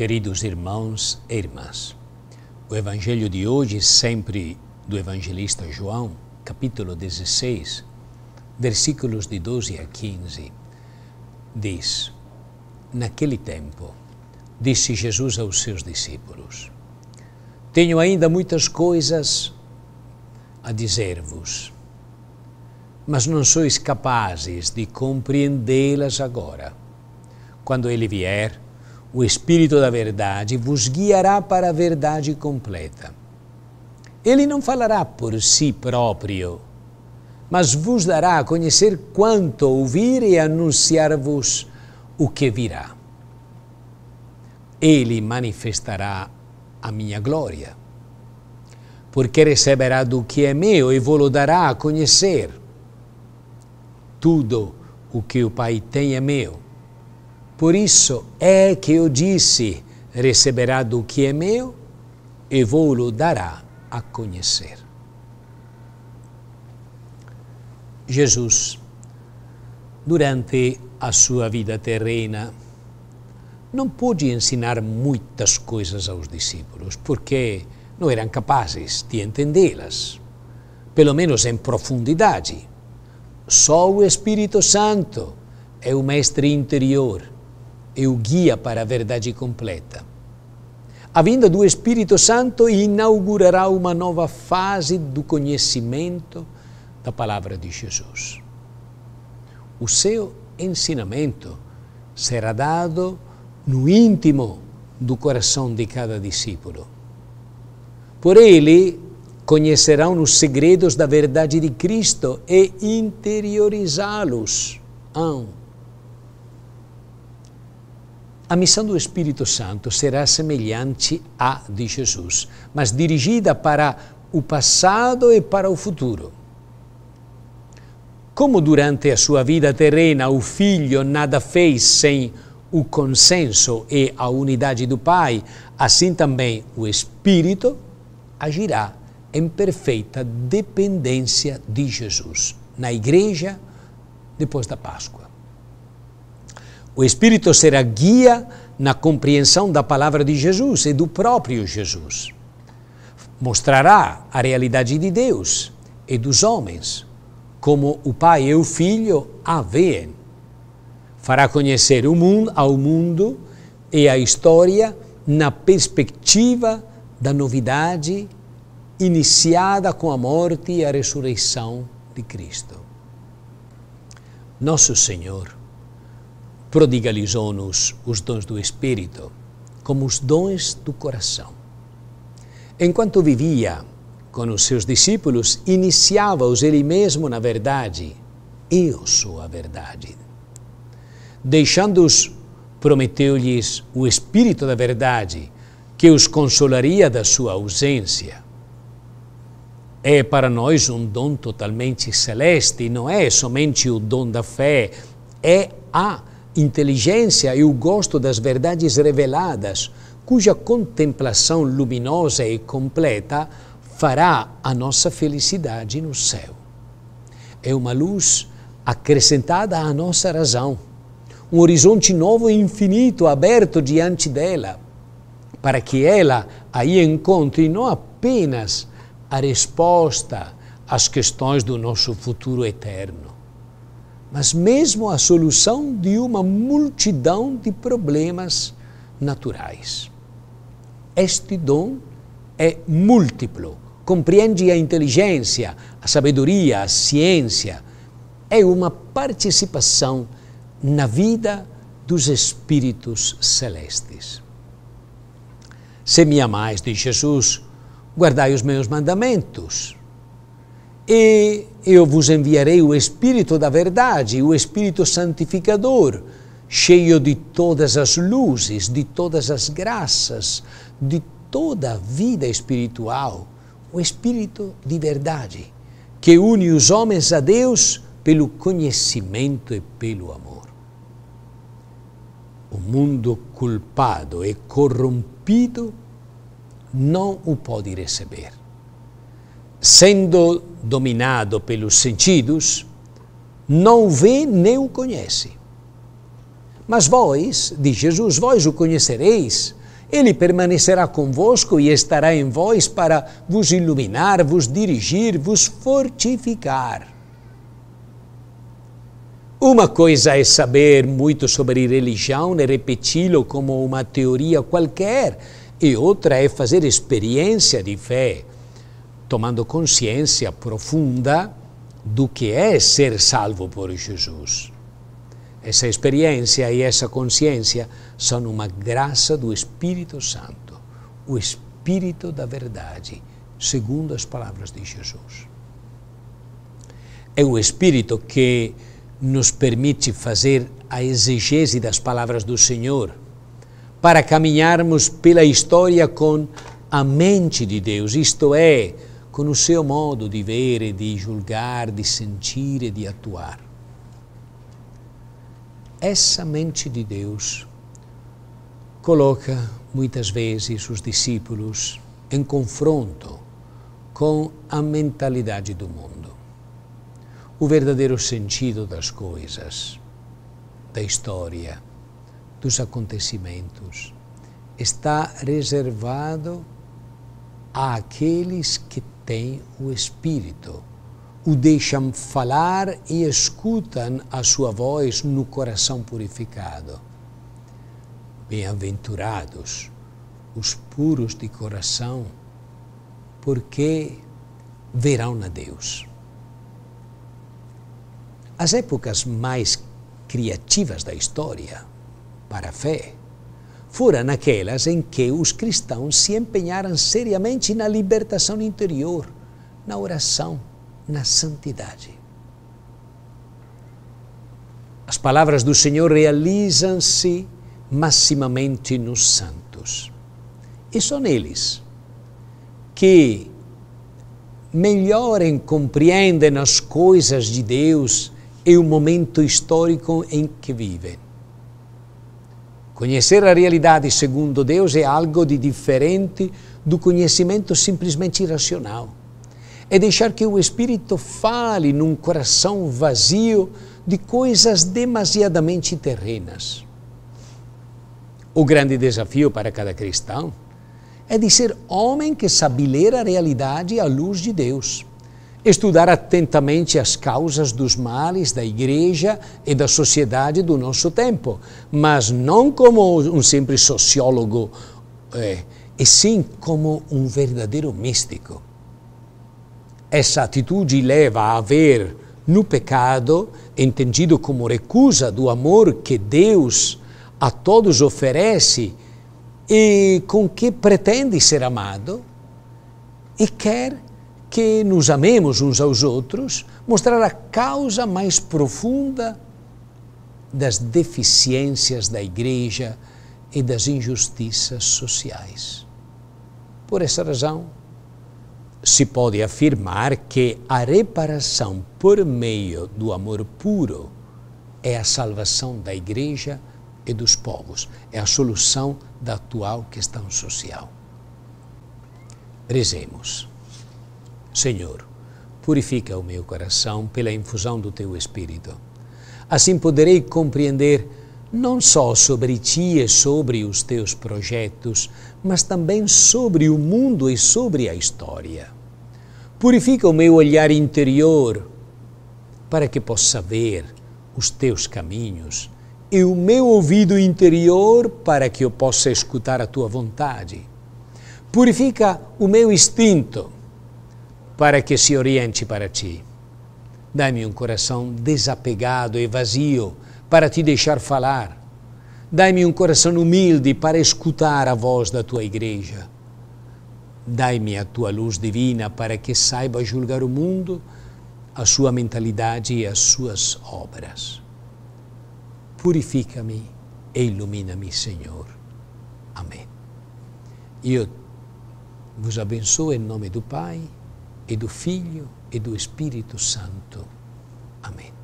Queridos irmãos e irmãs, o Evangelho de hoje, sempre do Evangelista João, capítulo 16, versículos de 12 a 15, diz: Naquele tempo, disse Jesus aos seus discípulos: Tenho ainda muitas coisas a dizer-vos, mas não sois capazes de compreendê-las agora. Quando ele vier, o Espírito da Verdade vos guiará para a verdade completa. Ele não falará por si próprio, mas vos dará a conhecer quanto ouvir e anunciar-vos o que virá. Ele manifestará a minha glória, porque receberá do que é meu e vou-lo dará a conhecer. Tudo o que o Pai tem é meu por isso é que eu disse: receberá do que é meu e vou-lo dará a conhecer. Jesus, durante a sua vida terrena, não pôde ensinar muitas coisas aos discípulos, porque não eram capazes de entendê-las, pelo menos em profundidade. Só o Espírito Santo é o mestre interior e o guia para a verdade completa. A vinda do Espírito Santo inaugurará uma nova fase do conhecimento da palavra de Jesus. O seu ensinamento será dado no íntimo do coração de cada discípulo. Por ele, conhecerão os segredos da verdade de Cristo e interiorizá-los. Hão a missão do Espírito Santo será semelhante à de Jesus, mas dirigida para o passado e para o futuro. Como durante a sua vida terrena o filho nada fez sem o consenso e a unidade do Pai, assim também o Espírito agirá em perfeita dependência de Jesus, na igreja, depois da Páscoa. O Espírito será guia na compreensão da palavra de Jesus e do próprio Jesus. Mostrará a realidade de Deus e dos homens, como o Pai e o Filho a veem. Fará conhecer o mundo ao mundo e a história na perspectiva da novidade iniciada com a morte e a ressurreição de Cristo. Nosso Senhor prodigalizou-nos os dons do Espírito, como os dons do coração. Enquanto vivia com os seus discípulos, iniciava-os ele mesmo na verdade. Eu sou a verdade. Deixando-os, prometeu-lhes o Espírito da Verdade, que os consolaria da sua ausência. É para nós um dom totalmente celeste, não é somente o dom da fé, é a inteligência e o gosto das verdades reveladas, cuja contemplação luminosa e completa fará a nossa felicidade no céu. É uma luz acrescentada à nossa razão, um horizonte novo e infinito aberto diante dela, para que ela aí encontre não apenas a resposta às questões do nosso futuro eterno, mas mesmo a solução de uma multidão de problemas naturais. Este dom é múltiplo, compreende a inteligência, a sabedoria, a ciência. É uma participação na vida dos espíritos celestes. Se me amais, diz Jesus, guardai os meus mandamentos. E eu vos enviarei o Espírito da Verdade, o Espírito Santificador, cheio de todas as luzes, de todas as graças, de toda a vida espiritual, o Espírito de Verdade, que une os homens a Deus pelo conhecimento e pelo amor. O mundo culpado e corrompido não o pode receber sendo dominado pelos sentidos, não vê nem o conhece. Mas vós, diz Jesus, vós o conhecereis. Ele permanecerá convosco e estará em vós para vos iluminar, vos dirigir, vos fortificar. Uma coisa é saber muito sobre religião e né, repeti-lo como uma teoria qualquer, e outra é fazer experiência de fé, tomando consciência profunda do que é ser salvo por Jesus. Essa experiência e essa consciência são uma graça do Espírito Santo, o Espírito da Verdade, segundo as palavras de Jesus. É o Espírito que nos permite fazer a exegese das palavras do Senhor, para caminharmos pela história com a mente de Deus, isto é, con o suo modo di vedere, di giudicare, di sentire, di attuare. Essa mente de Deus coloca muitas vezes os discípulos em confronto com a mentalidade do mundo. O verdadeiro sentido das coisas, da história, dos acontecimentos, está reservado àqueles que tem o Espírito. O deixam falar e escutam a sua voz no coração purificado. Bem-aventurados os puros de coração, porque verão a Deus. As épocas mais criativas da história para a fé foram aquelas em que os cristãos se empenharam seriamente na libertação interior, na oração, na santidade. As palavras do Senhor realizam-se maximamente nos santos. E são eles que melhor compreendem as coisas de Deus e o momento histórico em que vivem. Conhecer a realidade segundo Deus é algo de diferente do conhecimento simplesmente irracional. É deixar que o Espírito fale num coração vazio de coisas demasiadamente terrenas. O grande desafio para cada cristão é de ser homem que sabe ler a realidade à luz de Deus estudar atentamente as causas dos males da igreja e da sociedade do nosso tempo, mas não como um simples sociólogo, é, e sim como um verdadeiro místico. Essa atitude leva a ver no pecado, entendido como recusa do amor que Deus a todos oferece e com que pretende ser amado, e quer que nos amemos uns aos outros, mostrar a causa mais profunda das deficiências da Igreja e das injustiças sociais. Por essa razão, se pode afirmar que a reparação por meio do amor puro é a salvação da Igreja e dos povos, é a solução da atual questão social. Rezemos. Senhor, purifica o meu coração pela infusão do teu Espírito. Assim poderei compreender não só sobre ti e sobre os teus projetos, mas também sobre o mundo e sobre a história. Purifica o meu olhar interior para que possa ver os teus caminhos e o meu ouvido interior para que eu possa escutar a tua vontade. Purifica o meu instinto para que se oriente para ti. Dá-me um coração desapegado e vazio para te deixar falar. Dai-me um coração humilde para escutar a voz da tua igreja. Dai-me a tua luz divina para que saiba julgar o mundo, a sua mentalidade e as suas obras. Purifica-me e ilumina-me, Senhor. Amém. Eu vos abençoo em nome do Pai e do Filho e do Espírito Santo. Amém.